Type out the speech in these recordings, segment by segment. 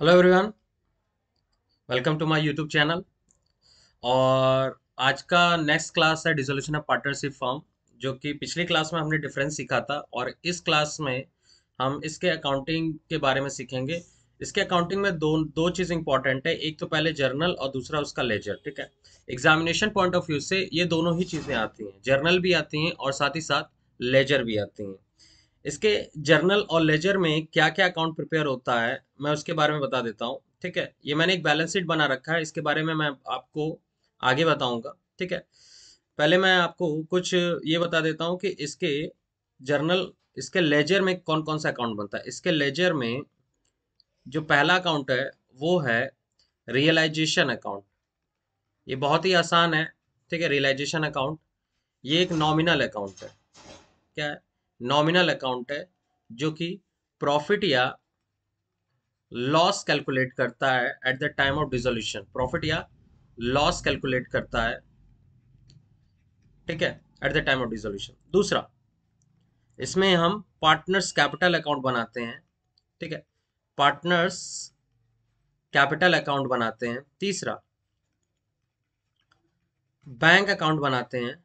hello everyone welcome to my YouTube channel और आज का नेक्स्ट क्लास है डिसोल्यूशन ऑफ पार्टनरशिप फॉर्म जो कि पिछली क्लास में हमने डिफरेंस सीखा था और इस क्लास में हम इसके अकाउंटिंग के बारे में सीखेंगे इसके अकाउंटिंग में दो दो चीज़ इंपॉर्टेंट है एक तो पहले जर्नल और दूसरा उसका लेजर ठीक है एग्जामिनेशन पॉइंट ऑफ व्यू से ये दोनों ही चीज़ें आती हैं जर्नल भी आती हैं और साथ ही साथ लेजर भी आती हैं इसके जर्नल और लेजर में क्या क्या अकाउंट प्रिपेयर होता है मैं उसके बारे में बता देता हूँ ठीक है ये मैंने एक बैलेंस शीट बना रखा है इसके बारे में मैं आपको आगे बताऊंगा ठीक है पहले मैं आपको कुछ ये बता देता हूँ कि इसके जर्नल इसके लेजर में कौन कौन सा अकाउंट बनता है इसके लेजर में जो पहला अकाउंट है वो है रियलाइजेशन अकाउंट ये बहुत ही आसान है ठीक है रियलाइजेशन अकाउंट ये एक नॉमिनल अकाउंट है क्या है नॉमिनल अकाउंट है जो कि प्रॉफिट या लॉस कैलकुलेट करता है at the time of dissolution profit या लॉस कैलकुलेट करता है ठीक है at the time of dissolution दूसरा इसमें हम पार्टनर्स कैपिटल अकाउंट बनाते हैं ठीक है पार्टनर्स कैपिटल अकाउंट बनाते हैं तीसरा बैंक अकाउंट बनाते हैं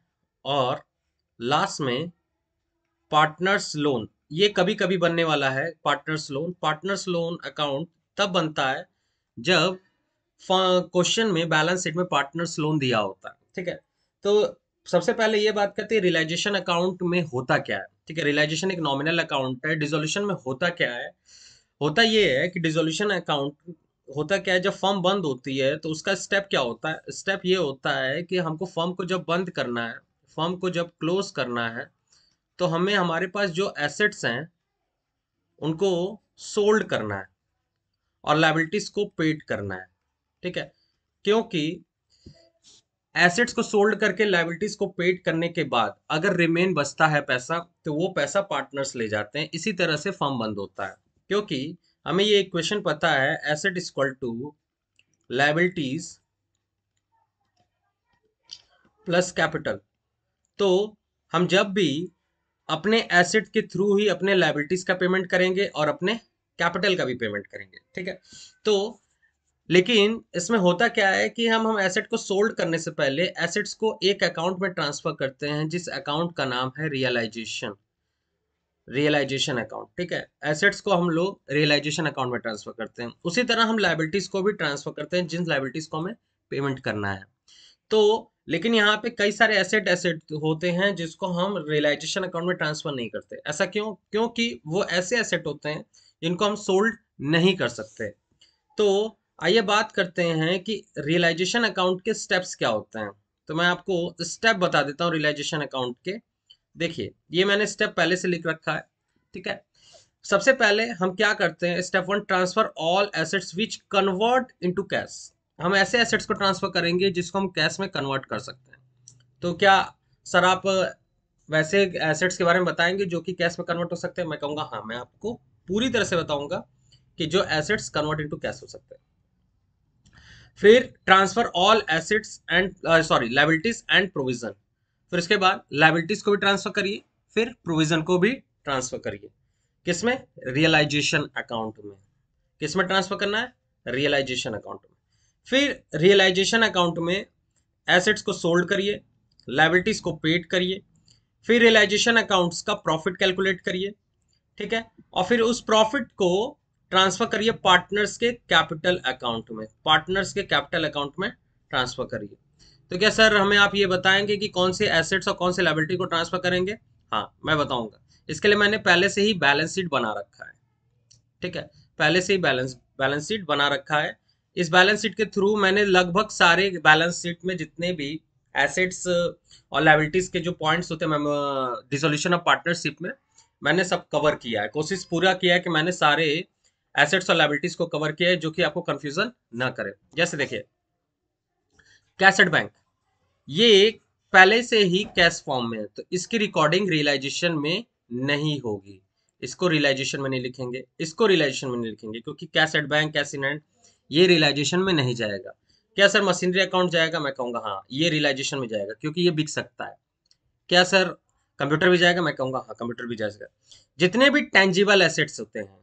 और लास्ट में पार्टनर्स लोन ये कभी कभी बनने वाला है partners loan partners loan account तब बनता है जब क्वेश्चन में बैलेंस शीट में पार्टनर्स लोन दिया होता है ठीक है तो सबसे पहले ये बात करते हैं रिलाइजेशन अकाउंट में होता क्या है ठीक है रिलाइजेशन एक नॉमिनल अकाउंट है डिजोल्यूशन में होता क्या है होता ये है कि डिजोल्यूशन अकाउंट होता क्या है जब फर्म बंद होती है तो उसका स्टेप क्या होता है स्टेप ये होता है कि हमको फर्म को जब बंद करना है फर्म को जब क्लोज करना है तो हमें हमारे पास जो एसेट्स हैं उनको सोल्ड करना है और लाइबिलिटीज को पेड करना है ठीक है क्योंकि एसेट्स को सोल्ड करके लाइबिलिटीज को पेड करने के बाद अगर रिमेन बचता है पैसा तो वो पैसा पार्टनर्स ले जाते हैं इसी तरह से फॉर्म बंद होता है क्योंकि हमें ये इक्वेशन पता है asset equal to liabilities plus capital तो हम जब भी अपने एसेट के थ्रू ही अपने लाइबिलिटीज का पेमेंट करेंगे और अपने कैपिटल का भी पेमेंट करेंगे ठीक है तो लेकिन इसमें होता क्या है कि हम हम एसेट को सोल्ड करने से पहले एसेट्स को एक अकाउंट में ट्रांसफर करते हैं जिस अकाउंट का नाम है रियलाइजेशन रियलाइजेशन अकाउंट ठीक है एसेट्स को हम लोग रियलाइजेशन अकाउंट में ट्रांसफर करते हैं उसी तरह हम लाइबिलिटीज को भी ट्रांसफर करते हैं जिन लाइबिलिटीज को हमें पेमेंट करना है तो लेकिन यहाँ पे कई सारे एसेट एसेट होते हैं जिसको हम रियलाइजेशन अकाउंट में ट्रांसफर नहीं करते ऐसा क्यों क्योंकि वो ऐसे एसेट होते हैं जिनको हम सोल्ड नहीं कर सकते तो आइए बात करते हैं कि रियलाइजेशन अकाउंट के स्टेप्स क्या होते हैं तो मैं आपको स्टेप बता देता हूँ रियलाइजेशन अकाउंट के देखिए ये मैंने स्टेप पहले से लिख रखा है ठीक है सबसे पहले हम क्या करते हैं step one transfer all assets which convert into cash हम ऐसे एसेट्स को ट्रांसफर करेंगे जिसको हम कैश में कन्वर्ट कर सकते हैं तो क्या सर आप वैसे एसेट्स के बारे में बताएंगे जो कि कैश में कन्वर्ट हो सकते हैं मैं कहूंगा हाँ मैं आपको पूरी तरह से बताऊंगा कि जो एसेट्स कन्वर्ट इनटू कैश हो सकते हैं फिर transfer all assets and sorry liabilities and provision फिर उसके बाद लाइबिलिटीज को भी ट्रांसफर करिए फिर प्रोविजन को भी ट्रांसफर करिए किसमें रियलाइजेशन अकाउंट में किसमें ट्रांसफर करना है रियलाइजेशन अकाउंट में फिर रियलाइजेशन अकाउंट में एसेट्स को सोल्ड करिए लाइबिलिटीज़ को पेड करिए फिर रियलाइजेशन अकाउंट्स का प्रॉफिट कैलकुलेट करिए ठीक है और फिर उस प्रॉफिट को ट्रांसफ़र करिए पार्टनर्स के कैपिटल अकाउंट में पार्टनर्स के कैपिटल अकाउंट में ट्रांसफ़र करिए तो क्या सर हमें आप ये बताएंगे कि कौन से एसेट्स और कौन से लाइबिलिटी को ट्रांसफ़र करेंगे हाँ मैं बताऊंगा इसके लिए मैंने पहले से ही बैलेंस शीट बना रखा है ठीक है पहले से ही बैलेंस बैलेंस शीट बना रखा है इस बैलेंस शीट के थ्रू मैंने लगभग सारे बैलेंस शीट में जितने भी एसेट्स uh, और लाइबिलिटीज के जो पॉइंट्स होते हैं डिसोल्यूशन ऑफ पार्टनरशिप में मैंने सब कवर किया है कोशिश पूरा किया है कि मैंने सारे एसेट्स और लाइबिलिटीज को कवर किया है जो कि आपको कंफ्यूजन ना करे जैसे देखिए कैसेट बैंक ये पहले से ही कैश फॉर्म में है तो इसकी रिकॉर्डिंग रियलाइजेशन में नहीं होगी इसको रियलाइजेशन में नहीं लिखेंगे इसको रियलाइजेशन में नहीं लिखेंगे क्योंकि कैसेट बैंक कैसे ये रियलाइजेशन में नहीं जाएगा क्या सर मशीनरी अकाउंट जाएगा मैं कहूंगा हाँ ये रियलाइजेशन में जाएगा क्योंकि ये बिक सकता है क्या सर कंप्यूटर भी जाएगा मैं कहूंगा हाँ कंप्यूटर भी जाएगा जितने भी टेंजिबल एसेट्स होते हैं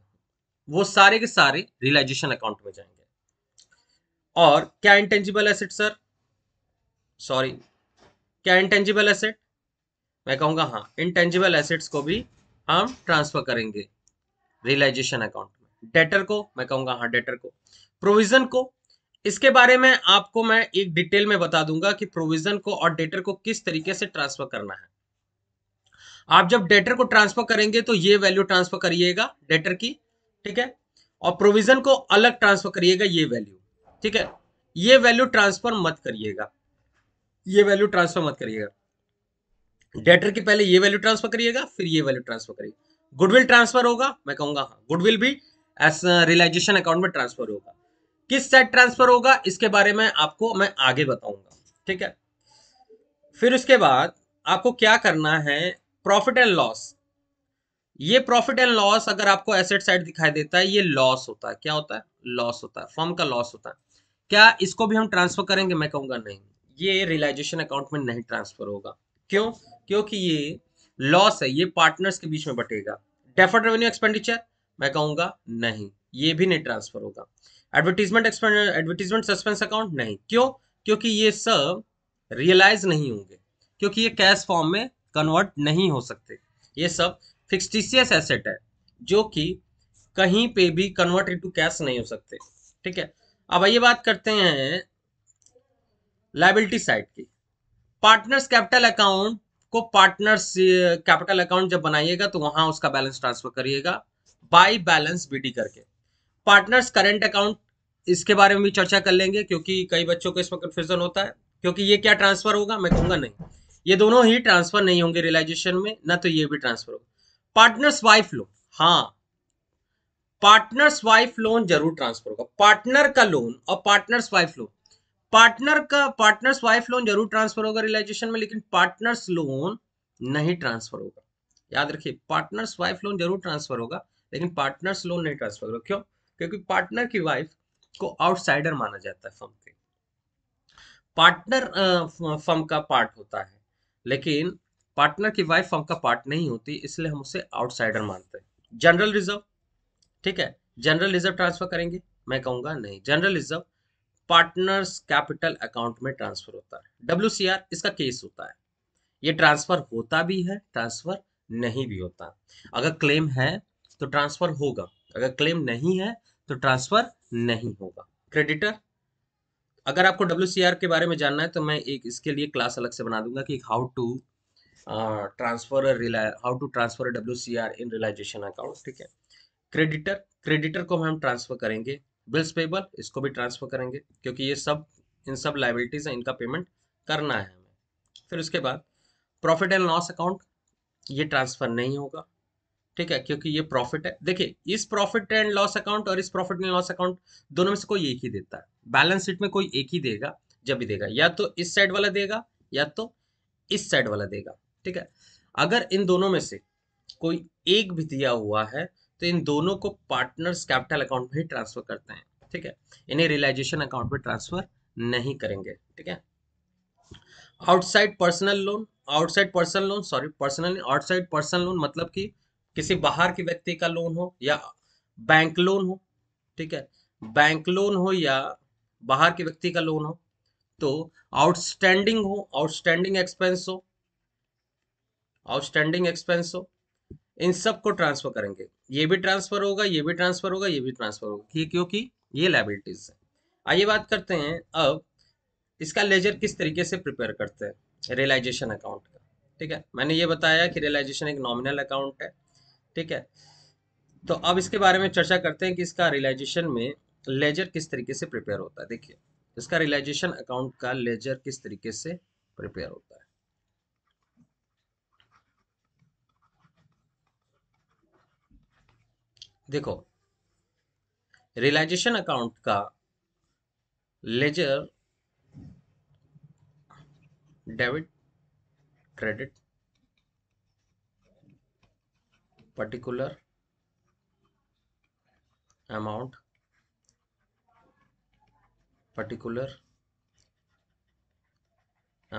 वो सारे के सारे रियलाइजेशन अकाउंट में जाएंगे और क्या इंटेंजिबल एसेट सर सॉरी क्या इंटेंजिबल एसेट मैं कहूंगा हाँ इंटेंजिबल एसेट्स को भी हम ट्रांसफर करेंगे रियलाइजेशन अकाउंट में डेटर को मैं कहूंगा हाँ डेटर को प्रोविजन को इसके बारे में आपको मैं एक डिटेल में बता दूंगा कि प्रोविजन को और डेटर को किस तरीके से ट्रांसफर करना है आप जब डेटर को ट्रांसफर करेंगे तो ये वैल्यू ट्रांसफर करिएगा डेटर की ठीक है और प्रोविजन को अलग ट्रांसफर करिएगा ये वैल्यू ठीक है ये वैल्यू ट्रांसफर मत करिएगा ये वैल्यू ट्रांसफर मत करिएगा डेटर की पहले ये वैल्यू ट्रांसफर करिएगा फिर ये वैल्यू ट्रांसफर करिएगा गुडविल ट्रांसफर होगा मैं कहूंगा हाँ गुडविल भी एस रिलाइजेशन अकाउंट में ट्रांसफर होगा किस साइड ट्रांसफर होगा इसके बारे में आपको मैं आगे बताऊंगा ठीक है फिर उसके बाद आपको क्या करना है प्रॉफिट एंड लॉस ये प्रॉफिट एंड लॉस अगर आपको एसेट साइड दिखाई देता है ये लॉस होता है क्या होता है लॉस होता है फॉर्म का लॉस होता है क्या इसको भी हम ट्रांसफर करेंगे मैं कहूंगा नहीं ये रियलाइजेशन अकाउंट में नहीं ट्रांसफर होगा क्यों क्योंकि ये लॉस है ये पार्टनर्स के बीच में बटेगा डेफर्ड रेवेन्यू एक्सपेंडिचर मैं कहूंगा नहीं ये भी नहीं ट्रांसफर होगा एडवर्टीजमेंट एडवर्टीजमेंट सस्पेंस अकाउंट नहीं क्यों क्योंकि ये सब रियलाइज नहीं होंगे क्योंकि ये कैश फॉर्म में कन्वर्ट नहीं हो सकते ये सब फिक्सटीसियस एसेट है जो कि कहीं पे भी कन्वर्ट इनटू कैश नहीं हो सकते ठीक है अब आइए बात करते हैं लाइबिलिटी साइड की पार्टनर्स कैपिटल अकाउंट को पार्टनर्स कैपिटल अकाउंट जब बनाइएगा तो वहां उसका बैलेंस ट्रांसफर करिएगा बाई बैलेंस बीडी करके पार्टनर्स करंट अकाउंट इसके बारे में भी चर्चा कर लेंगे क्योंकि कई बच्चों को इसमें कन्फ्यूजन होता है क्योंकि ये क्या ट्रांसफर होगा मैं कहूंगा नहीं ये दोनों ही ट्रांसफर नहीं होंगे रियलाइजेशन में ना तो ये भी ट्रांसफर होगा पार्टनर्स वाइफ लोन हाँ पार्टनर्स वाइफ लोन जरूर ट्रांसफर होगा पार्टनर का लोन और पार्टनर्स वाइफ लोन पार्टनर का पार्टनर्स वाइफ लोन जरूर ट्रांसफर होगा रियलाइजेशन में लेकिन पार्टनर्स लोन नहीं ट्रांसफर होगा याद रखिए पार्टनर्स वाइफ लोन जरूर ट्रांसफर होगा लेकिन पार्टनर्स लोन नहीं ट्रांसफर होगा क्यों क्योंकि पार्टनर की वाइफ को आउटसाइडर माना जाता है फर्म के पार्टनर फर्म का पार्ट होता है लेकिन पार्टनर की वाइफ फर्म का पार्ट नहीं होती इसलिए हम उसे आउटसाइडर मानते हैं जनरल रिजर्व ठीक है जनरल रिजर्व ट्रांसफर करेंगे मैं कहूंगा नहीं general reserve partners capital account में ट्रांसफर होता है डब्ल्यू इसका केस होता है ये ट्रांसफर होता भी है ट्रांसफर नहीं भी होता अगर क्लेम है तो ट्रांसफर होगा अगर क्लेम नहीं है तो ट्रांसफर नहीं होगा क्रेडिटर अगर आपको डब्ल्यू के बारे में जानना है तो मैं एक इसके लिए क्लास अलग से बना दूंगा कि how to transfer how to transfer W C R in realisation account ठीक है क्रेडिटर क्रेडिटर को हम ट्रांसफर करेंगे बिल्स पेबल इसको भी ट्रांसफर करेंगे क्योंकि ये सब इन सब लाइबिलिटीज हैं इनका पेमेंट करना है हमें फिर उसके बाद प्रॉफिट एंड लॉस अकाउंट ये ट्रांसफर नहीं होगा ठीक है क्योंकि ये प्रॉफिट है देखिए इस प्रॉफिट एंड लॉस अकाउंट और इस प्रॉफिट एंड लॉस अकाउंट दोनों में से कोई एक ही देता है बैलेंस शीट में कोई एक ही देगा जब भी देगा या तो इस साइड वाला देगा या तो इस साइड वाला देगा ठीक है अगर इन दोनों में से कोई एक भी दिया हुआ है तो इन दोनों को पार्टनर्स कैपिटल अकाउंट में ट्रांसफर करते हैं ठीक है इन्हें रियलाइजेशन अकाउंट में ट्रांसफर नहीं करेंगे ठीक है outside personal loan outside personal loan sorry personal outside personal loan मतलब कि किसी बाहर के व्यक्ति का लोन हो या बैंक लोन हो ठीक है बैंक लोन हो या बाहर के व्यक्ति का लोन हो तो आउटस्टैंडिंग हो आउटस्टैंडिंग एक्सपेंस हो आउटस्टैंडिंग एक्सपेंस हो इन सबको ट्रांसफर करेंगे ये भी ट्रांसफर होगा ये भी ट्रांसफर होगा ये भी ट्रांसफर होगा क्योंकि ये लाइबिलिटीज है आइए बात करते हैं अब इसका लेजर किस तरीके से प्रिपेयर करते हैं रियलाइजेशन अकाउंट का ठीक है मैंने ये बताया कि रियलाइजेशन एक नॉमिनल अकाउंट है ठीक है तो अब इसके बारे में चर्चा करते हैं कि इसका रियलाइजेशन में लेजर किस तरीके से प्रिपेयर होता है देखिए इसका रियलाइजेशन अकाउंट का लेजर किस तरीके से प्रिपेयर होता है देखो रियलाइजेशन अकाउंट का ledger debit credit particular amount particular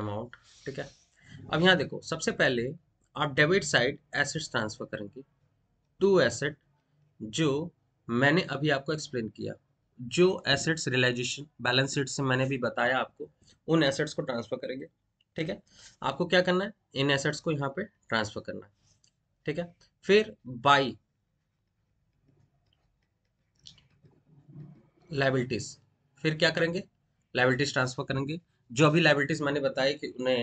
amount ठीक है अब यहां देखो सबसे पहले आप डेबिट साइड एसेट्स ट्रांसफर करेंगे टू एसेट जो मैंने अभी आपको एक्सप्लेन किया जो एसेट्स रियलाइजेशन बैलेंस शीट से मैंने भी बताया आपको उन एसेट्स को ट्रांसफर करेंगे ठीक है आपको क्या करना है इन एसेट्स को यहाँ पे ट्रांसफर करना है ठीक है फिर बाई लाइबिलिटीज फिर क्या करेंगे लाइबिलिटीज ट्रांसफर करेंगे जो अभी लाइबिलिटीज मैंने बताई कि उन्हें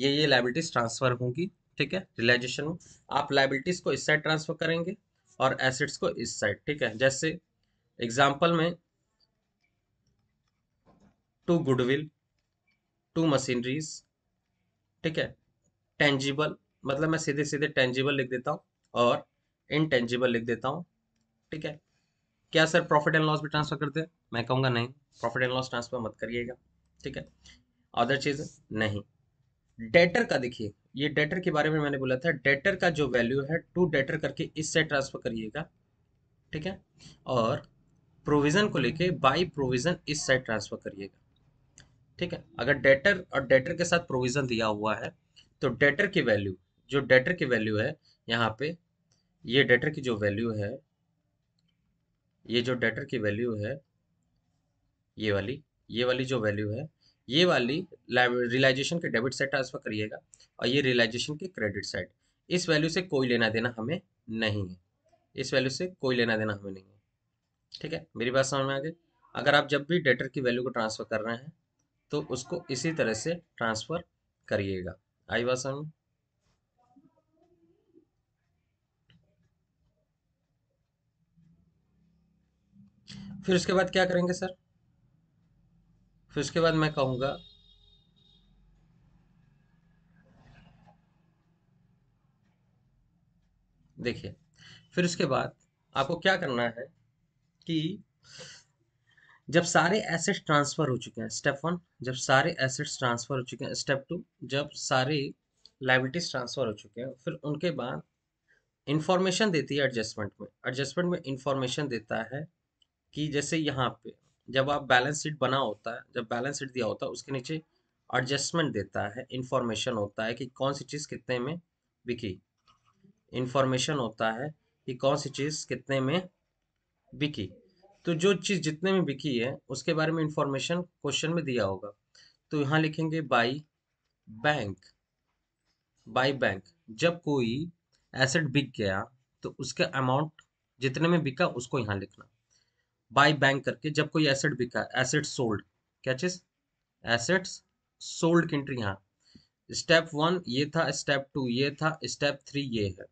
ये ये लाइबिलिटीज ट्रांसफर होंगी ठीक है रिलाइजेशन में आप लाइबिलिटीज को इस साइड ट्रांसफर करेंगे और एसेट्स को इस साइड ठीक है जैसे एग्जाम्पल में टू गुडविल टू मशीनरीज ठीक है टेंजिबल मतलब मैं सीधे सीधे टेंजिबल लिख देता हूँ और इनटेंजिबल लिख देता हूँ ठीक है क्या सर प्रॉफिट एंड लॉस भी ट्रांसफर करते हैं मैं कहूँगा नहीं प्रॉफिट एंड लॉस ट्रांसफर मत करिएगा ठीक है अदर चीज़ नहीं डेटर का देखिए ये डेटर के बारे में मैंने बोला था डेटर का जो वैल्यू है टू डेटर करके इससे ट्रांसफर करिएगा ठीक है और प्रोविज़न को लेके बाई प्रोविज़न इस साइड ट्रांसफर करिएगा ठीक है अगर डेटर और डेटर के साथ प्रोविज़न दिया हुआ है तो डेटर की वैल्यू जो डेटर की वैल्यू है यहाँ पे ये डेटर की जो वैल्यू है ये जो डेटर की वैल्यू है ये वाली ये वाली जो वैल्यू है ये वाली रियलाइजेशन के डेबिट साइड ट्रांसफर करिएगा और ये रियलाइजेशन के क्रेडिट साइड इस वैल्यू से कोई लेना देना हमें नहीं है इस वैल्यू से कोई लेना देना हमें नहीं है ठीक है मेरी बात समझ में आ गई अगर आप जब भी डेटर की वैल्यू को ट्रांसफ़र कर रहे हैं तो उसको इसी तरह से ट्रांसफ़र करिएगा आई बात समझ फिर उसके बाद क्या करेंगे सर फिर उसके बाद मैं कहूंगा देखिए फिर उसके बाद आपको क्या करना है कि जब सारे एसेट्स ट्रांसफ़र हो चुके हैं स्टेप वन जब सारे एसेट्स ट्रांसफ़र हो चुके हैं स्टेप टू जब सारे लाइबिलिटीज ट्रांसफ़र हो चुके हैं फिर उनके बाद इंफॉर्मेशन देती है एडजस्टमेंट में एडजस्टमेंट में इंफॉर्मेशन देता है कि जैसे यहाँ पे जब आप बैलेंस शीट बना होता है जब बैलेंस शीट दिया होता है उसके नीचे एडजस्टमेंट देता है इंफॉर्मेशन होता है कि कौन सी चीज़ कितने में बिकी इंफॉर्मेशन होता है कि कौन सी चीज़ कितने में बिकी तो जो चीज़ जितने में बिकी है उसके बारे में इंफॉर्मेशन क्वेश्चन में दिया होगा तो यहाँ लिखेंगे बाई बैंक बाई बैंक जब कोई एसेट बिक गया तो उसका अमाउंट जितने में बिका उसको यहाँ लिखना बाय बैंक करके जब कोई एसेट बिका एसेट सोल्ड क्या चीज एसेट्स सोल्ड की एंट्री यहाँ स्टेप वन ये था स्टेप टू ये था स्टेप थ्री ये है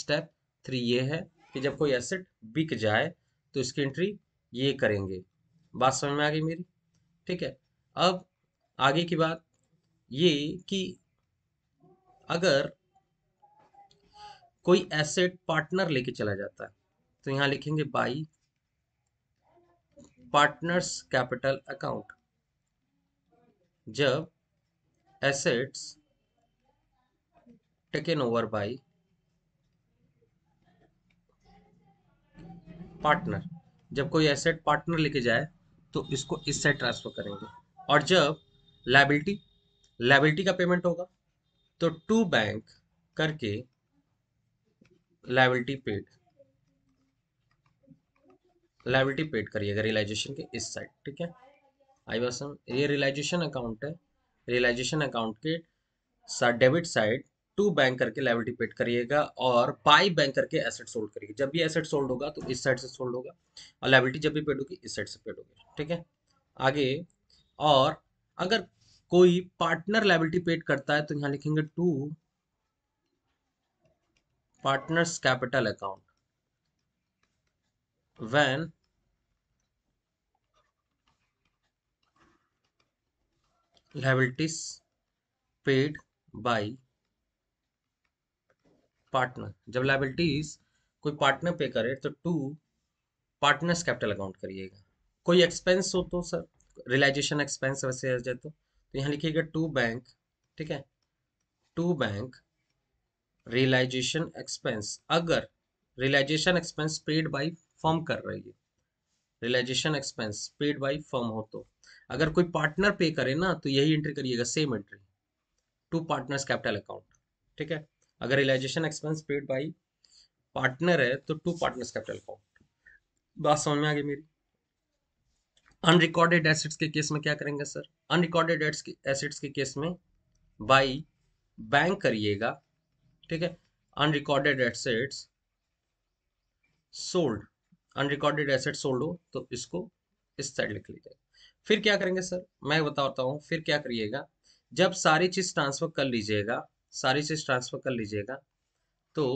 स्टेप थ्री ये है कि जब कोई एसेट बिक जाए तो इसकी एंट्री ये करेंगे बात समझ में आ गई मेरी ठीक है अब आगे की बात ये कि अगर कोई एसेट पार्टनर लेके चला जाता है तो यहाँ लिखेंगे बाई पार्टनर्स कैपिटल अकाउंट जब assets taken over by partner जब कोई एसेट पार्टनर लेके जाए तो इसको इससे ट्रांसफर करेंगे और जब लाइबिलिटी लाइबिलिटी का पेमेंट होगा तो टू बैंक करके लाइबिलिटी पेड लाइबिलिटी पेड करिएगा रियलाइजेशन के इस साइड ठीक है बस ये रियलाइजेशन अकाउंट है रियलाइजेशन अकाउंट के डेबिट साइड टू बैंक करके लाइबिलिटी पेड करिएगा और पाई बैंक करके एसेट सोल्ड करिएगा जब भी एसेट सोल्ड होगा तो इस साइड से सोल्ड होगा और लाइबिलिटी जब भी पेड होगी इस साइड से पेड होगी ठीक है आगे और अगर कोई पार्टनर लाइबिलिटी पेड करता है तो यहाँ लिखेंगे to partners capital account when liabilities paid by partner जब लाइबिलिटीज कोई पार्टनर पे करे तो टू पार्टनर्स कैपिटल अकाउंट करिएगा कोई एक्सपेंस हो तो सर रिलाइजेशन एक्सपेंस वैसे आ जाए तो, तो यहाँ लिखिएगा टू बैंक ठीक है टू बैंक रियलाइजेशन एक्सपेंस अगर realisation expense paid by firm कर रही है realisation expense paid by firm हो तो अगर कोई पार्टनर पे करे ना तो यही एंट्री करिएगा same entry to partners capital account ठीक है अगर realisation expense paid by partner है तो टू पार्टनर्स कैपिटल अकाउंट बात समझ में आ गई मेरी अनरिकॉर्डेड एसेट्स के केस में क्या करेंगे सर अनरिकॉर्डेड एसेट्स के केस में बाई बैंक करिएगा ठीक है unrecorded assets sold unrecorded asset sold हो तो इसको इस साइड लिख लीजिएगा फिर क्या करेंगे सर मैं बताता हूँ फिर क्या करिएगा जब सारी चीज ट्रांसफर कर लीजिएगा सारी चीज ट्रांसफर कर लीजिएगा तो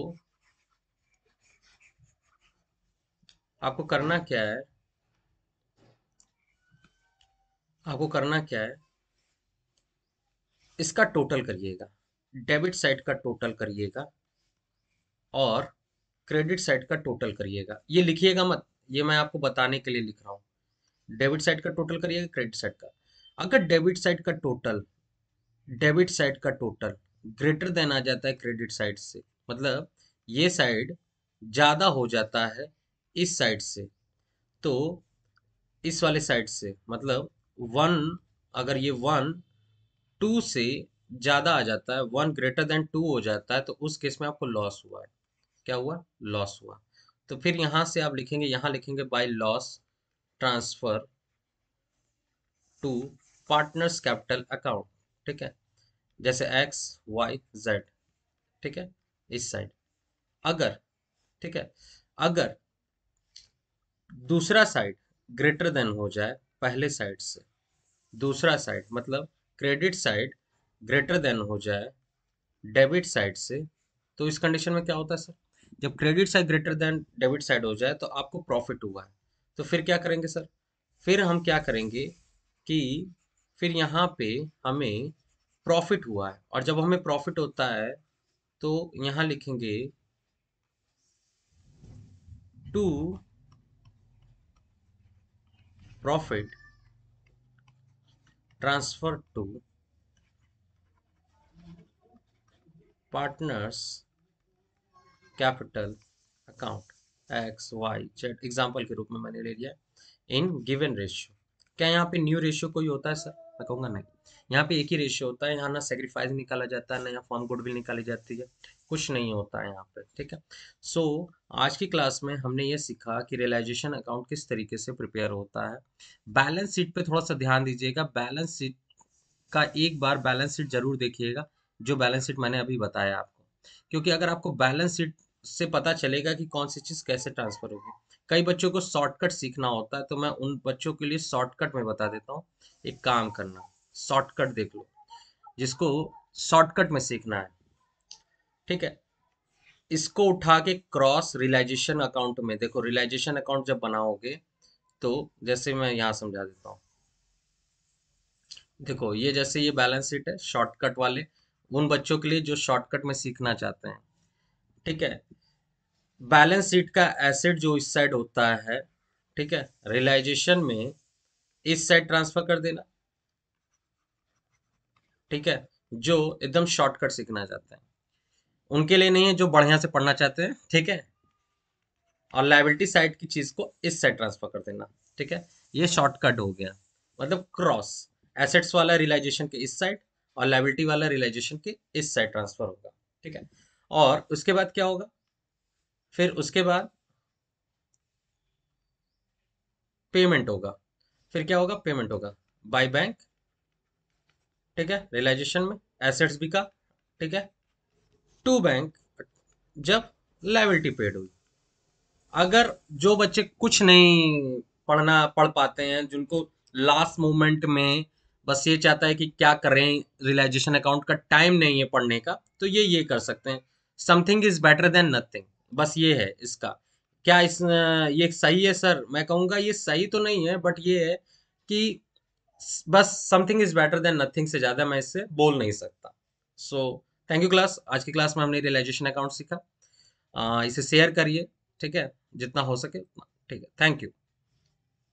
आपको करना क्या है आपको करना क्या है इसका टोटल करिएगा डेबिट साइड का टोटल करिएगा और क्रेडिट साइड का टोटल करिएगा ये लिखिएगा मत ये मैं आपको बताने के लिए लिख रहा हूँ डेबिट साइड का टोटल करिएगा क्रेडिट साइड का अगर डेबिट साइड का टोटल डेबिट साइड का टोटल ग्रेटर देन आ जाता है क्रेडिट साइड से मतलब ये साइड ज़्यादा हो जाता है इस साइड से तो इस वाले साइड से मतलब वन अगर ये वन टू से ज़्यादा आ जाता है वन ग्रेटर देन टू हो जाता है तो उस केस में आपको लॉस हुआ है क्या हुआ लॉस हुआ तो फिर यहां से आप लिखेंगे यहां लिखेंगे by loss transfer to partners capital account ठीक है जैसे एक्स वाई जेड ठीक है इस साइड अगर ठीक है अगर दूसरा साइड ग्रेटर देन हो जाए पहले साइड से दूसरा साइड मतलब क्रेडिट साइड ग्रेटर देन हो जाए डेबिट साइड से तो इस कंडीशन में क्या होता है सर जब credit side greater than debit side हो जाए तो आपको प्रॉफिट हुआ है तो फिर क्या करेंगे सर फिर हम क्या करेंगे कि फिर यहाँ पे हमें प्रॉफिट हुआ है और जब हमें प्रॉफिट होता है तो यहाँ लिखेंगे to profit transfer to partners capital account X Y Z example के रूप में मैंने ले लिया इन गिवन रेशियो क्या यहाँ पे न्यू रेशियो कोई होता है सर मैं कहूँगा नहीं यहाँ पे एक ही रेशियो होता है यहाँ ना सेक्रीफाइस निकाला जाता है ना यहाँ फॉर्म गुडविल निकाली जाती है कुछ नहीं होता है यहाँ पे ठीक है सो so, आज की क्लास में हमने ये सीखा कि रियलाइजेशन अकाउंट किस तरीके से प्रिपेयर होता है बैलेंस शीट पे थोड़ा सा ध्यान दीजिएगा बैलेंस शीट का एक बार बैलेंस शीट जरूर देखिएगा जो बैलेंस शीट मैंने अभी बताया आपको क्योंकि अगर आपको बैलेंस शीट से पता चलेगा कि कौन सी चीज़ कैसे ट्रांसफ़र होगी कई बच्चों को शॉर्टकट सीखना होता है तो मैं उन बच्चों के लिए शॉर्टकट में बता देता हूँ एक काम करना शॉर्टकट देख लो जिसको शॉर्टकट में सीखना है ठीक है इसको उठा के क्रॉस रिलाइजेशन अकाउंट में देखो रिलाइजेशन अकाउंट जब बनाओगे तो जैसे मैं यहां समझा देता हूं देखो ये जैसे ये बैलेंस शीट है शॉर्टकट वाले उन बच्चों के लिए जो शॉर्टकट में सीखना चाहते हैं ठीक है बैलेंस शीट का एसेट जो इस साइड होता है ठीक है रियलाइजेशन में इस साइड ट्रांसफर कर देना ठीक है जो एकदम शॉर्टकट सीखना चाहते हैं उनके लिए नहीं है जो बढ़िया से पढ़ना चाहते हैं ठीक है और लाइबिलिटी साइड की चीज को इस साइड ट्रांसफर कर देना ठीक है ये शॉर्टकट हो गया मतलब क्रॉस एसेट्स वाला रियलाइजेशन के इस साइड और लाइबिलिटी वाला रियलाइजेशन के इस साइड ट्रांसफर होगा ठीक है और उसके बाद क्या होगा फिर उसके बाद पेमेंट होगा फिर क्या होगा पेमेंट होगा बाय बैंक ठीक है रियलाइजेशन में एसेट्स भी का ठीक है टू बैंक जब लाइबिलिटी पेड हुई अगर जो बच्चे कुछ नहीं पढ़ना पढ़ पाते हैं जिनको लास्ट मोमेंट में बस ये चाहता है कि क्या करें रियलाइजेशन अकाउंट का टाइम नहीं है पढ़ने का तो ये ये कर सकते हैं something is better than nothing बस ये है इसका क्या इस ये सही है सर मैं कहूँगा ये सही तो नहीं है बट ये है कि बस something is better than nothing से ज़्यादा मैं इससे बोल नहीं सकता सो थैंक यू क्लास आज की क्लास में हमने रियलाइजेशन अकाउंट सीखा आ, इसे शेयर करिए ठीक है जितना हो सके उतना ठीक है थैंक यू